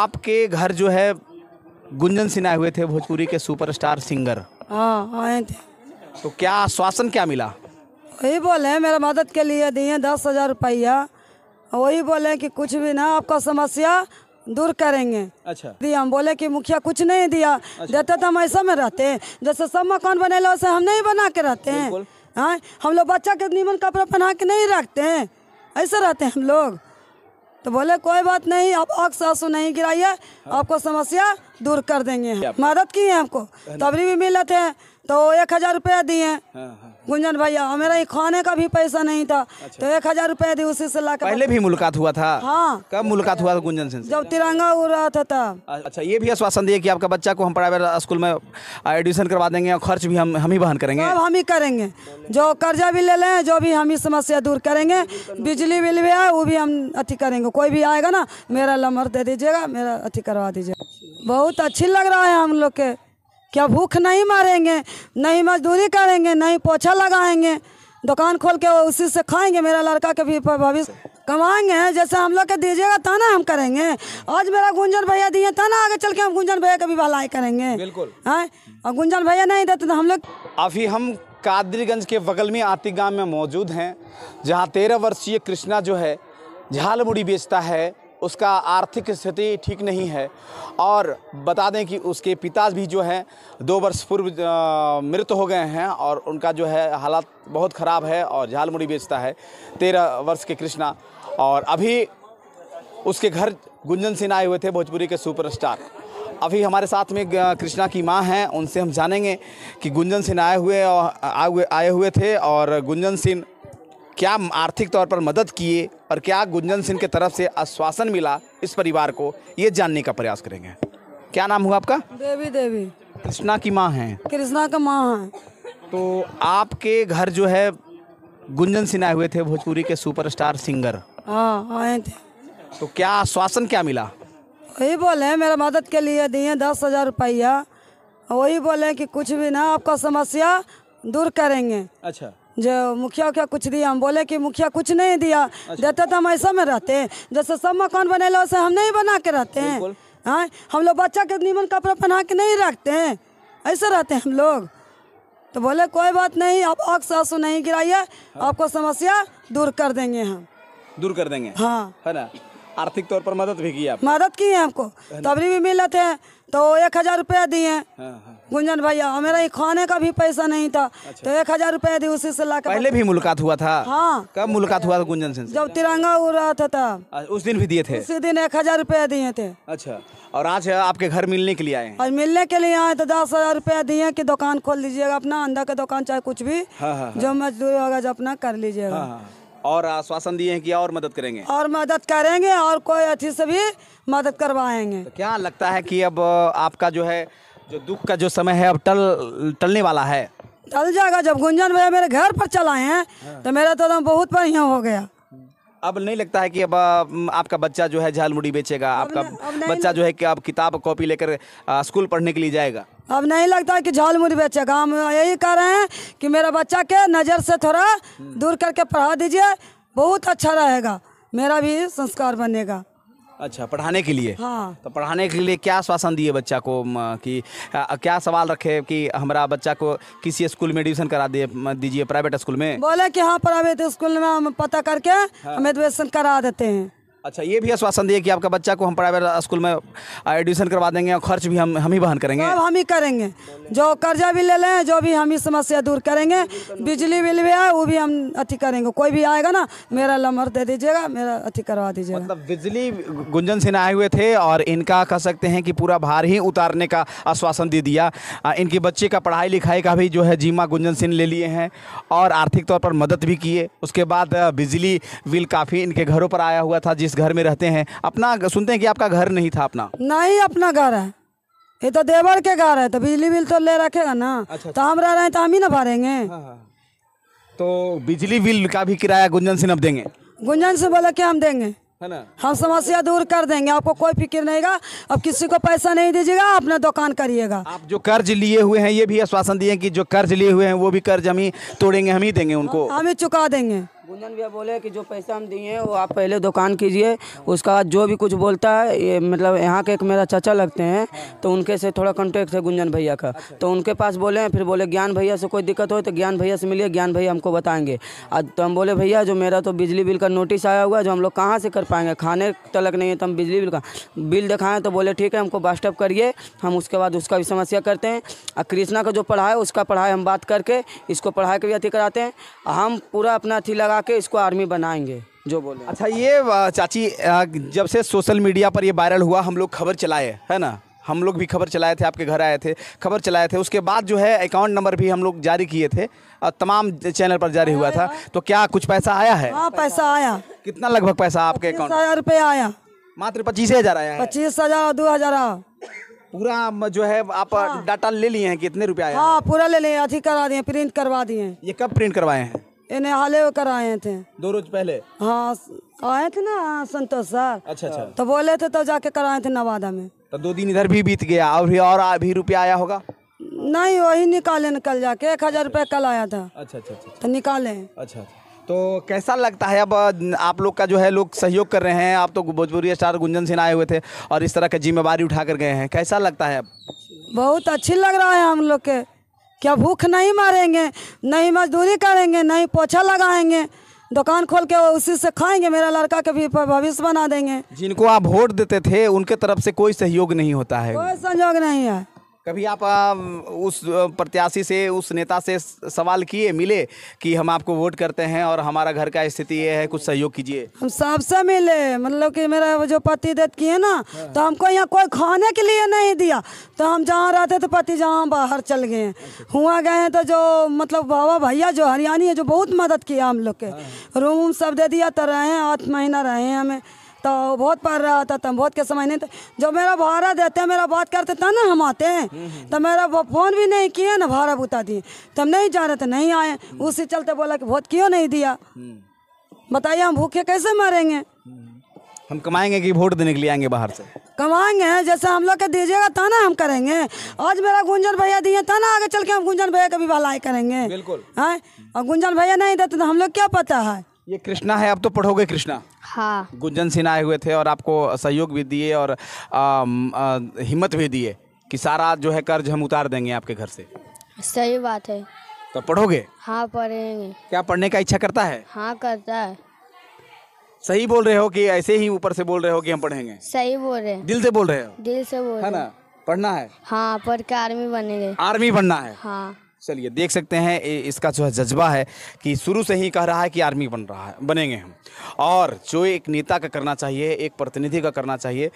आपके घर जो है गुंजन सिन्हा हुए थे भोजपुरी के सुपरस्टार सिंगर हाँ आए थे तो क्या आश्वासन क्या मिला वही बोले मेरा मदद के लिए दिए दस हजार रुपया वही बोले कि कुछ भी ना आपका समस्या दूर करेंगे अच्छा दिया हम बोले कि मुखिया कुछ नहीं दिया अच्छा। देते तो हम ऐसा में रहते हैं जैसे सब मकान बने लो हम नहीं बना के रहते हैं हाँ, हम लोग बच्चा के नीमन कपड़ा पहना के नहीं रखते हैं ऐसे रहते हैं हम लोग तो बोले कोई बात नहीं आप अक्स आंसू नहीं गिराइए हाँ। आपको समस्या दूर कर देंगे मदद की है आपको तबरी भी मिले है तो एक हजार रुपया दिए हाँ, हाँ, हाँ। गुंजन भैया और मेरा खाने का भी पैसा नहीं था अच्छा। तो एक हजार रुपया दी उसी से ला कर पहले भी मुलाकात हुआ था हाँ कब मुलाकात हुआ था गुंजन सिंह जब तिरंगा उड़ रहा था तब अच्छा ये भी आश्वासन दिए कि आपका बच्चा को हम प्राइवेट स्कूल में एडमिशन करवा देंगे और खर्च भी हम हम ही बहन करेंगे हम ही करेंगे जो कर्जा भी ले लें जो भी हम ही समस्या दूर करेंगे बिजली बिल भी आए वो भी हम अथी करेंगे कोई भी आएगा ना मेरा नंबर दे दीजिएगा मेरा अथी करवा दीजिएगा बहुत अच्छी लग रहा है हम लोग के क्या भूख नहीं मारेंगे नहीं मजदूरी करेंगे नहीं पोछा लगाएंगे दुकान खोल के उसी से खाएंगे मेरा लड़का के भी भविष्य कमाएंगे जैसे हम लोग के दीजिएगा तो ना हम करेंगे आज मेरा गुंजन भैया दिए ना आगे चल के हम गुंजन भैया का भी भलाई करेंगे बिल्कुल हैं और गुंजन भैया नहीं देते तो हम लोग अभी हम कादरीगंज के बगल में आती गाँव में मौजूद हैं जहाँ तेरह वर्षीय कृष्णा जो है झालमुड़ी बेचता है उसका आर्थिक स्थिति ठीक नहीं है और बता दें कि उसके पिता भी जो हैं दो वर्ष पूर्व मृत हो गए हैं और उनका जो है हालात बहुत ख़राब है और झालमुड़ी बेचता है तेरह वर्ष के कृष्णा और अभी उसके घर गुंजन सिन्हा आए हुए थे भोजपुरी के सुपरस्टार अभी हमारे साथ में कृष्णा की माँ हैं उनसे हम जानेंगे कि गुंजन सिंह आए हुए और आए हुए आए हुए थे और गुंजन सिंह क्या आर्थिक तौर पर मदद किए और क्या गुंजन सिंह के तरफ से आश्वासन मिला इस परिवार को ये जानने का प्रयास करेंगे क्या नाम हुआ आपका देवी देवी कृष्णा की माँ है कृष्णा का माँ है तो आपके घर जो है गुंजन सिन्हा हुए थे भोजपुरी के सुपरस्टार सिंगर हाँ आए थे तो क्या आश्वासन क्या मिला वही बोले मेरा मदद के लिए दिए दस हजार रुपया वही बोले कि कुछ भी ना आपका समस्या दूर करेंगे अच्छा जो मुखिया क्या कुछ दिया हम बोले कि मुखिया कुछ नहीं दिया अच्छा। देते तो हम ऐसा में रहते हैं जैसे सब मकान बने वैसे हम नहीं बना के रहते हैं हाँ हम लोग बच्चा के नीमन कपड़ा पहना के नहीं रखते हैं ऐसे रहते हैं हम लोग तो बोले कोई बात नहीं आप आग सासू नहीं गिराइए हाँ। आपको समस्या दूर कर देंगे हम दूर कर देंगे हाँ है ना आर्थिक तौर पर मदद भी की आप मदद की है आपको तभी तो भी मिले थे तो एक हजार रुपया दिए हाँ, हाँ। गुंजन भैया हमारा ये खाने का भी पैसा नहीं था अच्छा। तो एक हजार रुपया दी उसी से लाकर पहले भी मुलाकात हुआ था हाँ कब मुलाकात हुआ था गुंजन सिंह जब तिरंगा उड़ रहा था तब उस दिन भी दिए थे उसी दिन एक हजार रुपया दिए थे अच्छा और आज आपके घर मिलने के लिए आए और मिलने के लिए आए तो दस हजार रुपया दिए की दुकान खोल दीजिएगा अपना अंडा का दुकान चाहे कुछ भी हाँ, जो मजदूरी होगा जो अपना कर लीजिएगा और आश्वासन दिए हैं कि और मदद करेंगे और मदद करेंगे और कोई अच्छी से भी मदद करवाएंगे तो क्या लगता है कि अब आपका जो है जो दुख का जो समय है अब टल टलने वाला है टल जाएगा जब गुंजन भैया मेरे घर पर चलाए हैं हाँ। तो मेरा तो बहुत बढ़िया हो गया अब नहीं लगता है कि अब आपका बच्चा जो है झालमुड़ी बेचेगा आपका बच्चा जो है कि आप किताब कॉपी लेकर स्कूल पढ़ने के लिए जाएगा अब नहीं लगता कि झाल बेचेगा हम यही कह रहे हैं कि मेरा बच्चा के नज़र से थोड़ा दूर करके पढ़ा दीजिए बहुत अच्छा रहेगा मेरा भी संस्कार बनेगा अच्छा पढ़ाने के लिए हाँ तो पढ़ाने के लिए क्या आश्वासन दिए बच्चा को कि आ, क्या सवाल रखे कि हमारा बच्चा को किसी स्कूल में एडमिशन करा दे दीजिए प्राइवेट स्कूल में बोले कि हाँ प्राइवेट स्कूल में हम पता करके हाँ। हम एडमिशन करा देते हैं अच्छा ये भी आश्वासन दिए कि आपका बच्चा को हम प्राइवेट स्कूल में एडमिशन करवा देंगे और खर्च भी हम हम ही वहन करेंगे अब हम ही करेंगे जो कर्जा भी ले लें जो भी हम ही समस्या दूर करेंगे बिजली बिल भी आए वो भी हम अथी करेंगे कोई भी आएगा ना मेरा नंबर दे दीजिएगा मेरा अथी करवा दीजिएगा मतलब बिजली गुंजन सिन्हा आए हुए थे और इनका कह सकते हैं कि पूरा भार ही उतारने का आश्वासन दे दिया इनके बच्चे का पढ़ाई लिखाई का भी जो है जीमा गुंजन सिंह ले लिए हैं और आर्थिक तौर पर मदद भी किए उसके बाद बिजली बिल काफ़ी इनके घरों पर आया हुआ था जिस घर में रहते हैं अपना सुनते हैं कि आपका घर नहीं था अपना नहीं अपना घर है ये तो देवर के घर है तो बिजली बिल तो ले रखेगा ना अच्छा, तो हम रह रहे हैं तो हम ही ना भरेंगे हाँ, हाँ, हाँ। तो बिजली बिल का भी किराया गुंजन सिंह अब देंगे गुंजन से बोले क्या हम देंगे है ना हम समस्या दूर कर देंगे आपको कोई फिक्र नहीं गा अब किसी को पैसा नहीं दीजिएगा अपना दुकान करिएगा आप जो कर्ज लिए हुए हैं ये भी आश्वासन दिए कि जो कर्ज लिए हुए हैं वो भी कर्ज हम ही तोड़ेंगे हम ही देंगे उनको हम ही चुका देंगे गुंजन भैया बोले कि जो पैसा हम दिए हैं वो आप पहले दुकान कीजिए उसका बाद जो भी कुछ बोलता है ये मतलब यहाँ के एक मेरा चाचा लगते हैं तो उनके से थोड़ा कॉन्टेक्ट है गुंजन भैया का तो उनके पास बोले हैं फिर बोले ज्ञान भैया से कोई दिक्कत हो तो ज्ञान भैया से मिलिए ज्ञान भैया हमको बताएंगे तो हम बोले भैया जो मेरा तो बिजली बिल का नोटिस आया हुआ है जो हम लोग कहाँ से कर पाएंगे खाने तलक नहीं है तो हम बिजली बिल का बिल दिखाएँ तो बोले ठीक है हमको वास्टअप करिए हम उसके बाद उसका भी समस्या करते हैं और कृष्णा का जो पढ़ाए उसका पढ़ाए हम बात करके इसको पढ़ाई के भी अति कराते हैं हम पूरा अपना अथी लगा लगा के इसको आर्मी बनाएंगे जो बोले अच्छा ये चाची जब से सोशल मीडिया पर ये वायरल हुआ हम लोग खबर चलाए है ना हम लोग भी खबर चलाए थे आपके घर आए थे खबर चलाए थे उसके बाद जो है अकाउंट नंबर भी हम लोग जारी किए थे तमाम चैनल पर जारी हुआ था तो क्या कुछ पैसा आया है हाँ पैसा आया कितना लगभग पैसा आपके अकाउंट हजार रुपये आया मात्र पच्चीस हजार आया पच्चीस हजार दो हजार पूरा जो है आप हाँ। डाटा ले लिए हैं कितने रुपया हाँ पूरा ले लिए अथी करा दिए प्रिंट करवा दिए ये कब प्रिंट करवाए हैं इन्हें हाले होकर आए थे दो रोज पहले हाँ आए थे ना संतोष सर अच्छा अच्छा तो बोले थे तो जाके कराए थे नवादा में तो दो दिन इधर भी बीत गया और भी और अभी रुपया आया होगा नहीं वही निकाले निकल जाके एक हजार रुपया कल आया था अच्छा अच्छा अच्छा, अच्छा। तो निकाले अच्छा, अच्छा तो कैसा लगता है अब आप लोग का जो है लोग सहयोग कर रहे हैं आप तो भोजपुरी स्टार गुंजन सिन्हा आए हुए थे और इस तरह की जिम्मेवारी उठा कर गए हैं कैसा लगता है अब बहुत अच्छी लग रहा है हम लोग के क्या भूख नहीं मारेंगे नहीं मजदूरी करेंगे नहीं पोछा लगाएंगे दुकान खोल के उसी से खाएंगे मेरा लड़का के भी भविष्य बना देंगे जिनको आप वोट देते थे उनके तरफ से कोई सहयोग नहीं होता है कोई सहयोग नहीं है कभी आप उस प्रत्याशी से उस नेता से सवाल किए मिले कि हम आपको वोट करते हैं और हमारा घर का स्थिति ये है कुछ सहयोग कीजिए हम सबसे मिले मतलब कि मेरा जो पति देत किए ना हाँ। तो हमको यहाँ कोई खाने के लिए नहीं दिया तो हम जहाँ रहते तो पति जहाँ बाहर चल गए अच्छा। हुआ गए हैं तो जो मतलब बाबा भैया जो हरियाणी है जो बहुत मदद किया हम लोग के हाँ। रूम सब दे दिया तो रहे आठ महीना रहे हमें तो बहुत पढ़ रहा था तब तो बहुत के समझ नहीं था जब मेरा भाड़ा देते मेरा बात करते तब ना हम आते हैं हम्म, हम्म। तो मेरा वो फ़ोन भी नहीं किए ना भाड़ा बुता दिए तब तो नहीं जा रहे थे नहीं आए हम्म। उसी चलते बोला कि बहुत क्यों नहीं दिया बताइए हम भूखे कैसे मरेंगे हम कमाएंगे कि वोट देने के लिए आएंगे बाहर से कमाएंगे जैसे हम लोग के दीजिएगा तो ना हम करेंगे आज मेरा गुंजन भैया दिए तो ना आगे चल के हम गुंजन भैया का भी भलाई करेंगे बिल्कुल हाँ और गुंजन भैया नहीं देते तो हम लोग क्या पता है ये कृष्णा है आप तो पढ़ोगे कृष्णा हाँ गुंजन सिन्हा आए हुए थे और आपको सहयोग भी दिए और आ, आ, हिम्मत भी दिए कि सारा जो है कर्ज हम उतार देंगे आपके घर से सही बात है तो पढ़ोगे हाँ पढ़ेंगे क्या पढ़ने का इच्छा करता है हाँ करता है सही बोल रहे हो कि ऐसे ही ऊपर से बोल रहे हो कि हम पढ़ेंगे सही बोल रहे हैं दिल से बोल रहे हो दिल से बोल है ना पढ़ना है हाँ पढ़ के आर्मी बनेंगे आर्मी बनना है हाँ चलिए देख सकते हैं इसका जो है जज्बा है कि शुरू से ही कह रहा है कि आर्मी बन रहा है बनेंगे हम और जो एक नेता का करना चाहिए एक प्रतिनिधि का करना चाहिए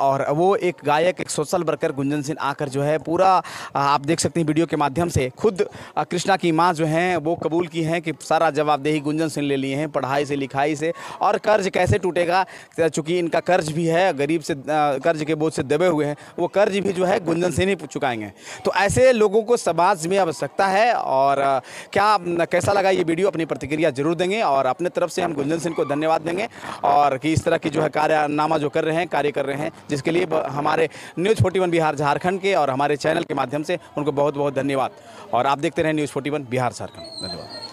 और वो एक गायक एक सोशल वर्कर गुंजन सिंह आकर जो है पूरा आप देख सकते हैं वीडियो के माध्यम से खुद कृष्णा की माँ जो हैं वो कबूल की हैं कि सारा जवाबदेही गुंजन सिंह ले लिए हैं पढ़ाई से लिखाई से और कर्ज कैसे टूटेगा चूँकि इनका कर्ज भी है गरीब से कर्ज के बोझ से दबे हुए हैं वो कर्ज भी जो है गुंजन सिंह ही चुकाएंगे तो ऐसे लोगों को समाज में अब सकता है और क्या कैसा लगा ये वीडियो अपनी प्रतिक्रिया जरूर देंगे और अपने तरफ से हम गुंजन सिंह को धन्यवाद देंगे और कि इस तरह की जो है कार्यनामा जो कर रहे हैं कार्य कर रहे हैं जिसके लिए हमारे न्यूज़ फोर्टी बिहार झारखंड के और हमारे चैनल के माध्यम से उनको बहुत बहुत धन्यवाद और आप देखते रहें न्यूज़ फोर्टी बिहार झारखंड धन्यवाद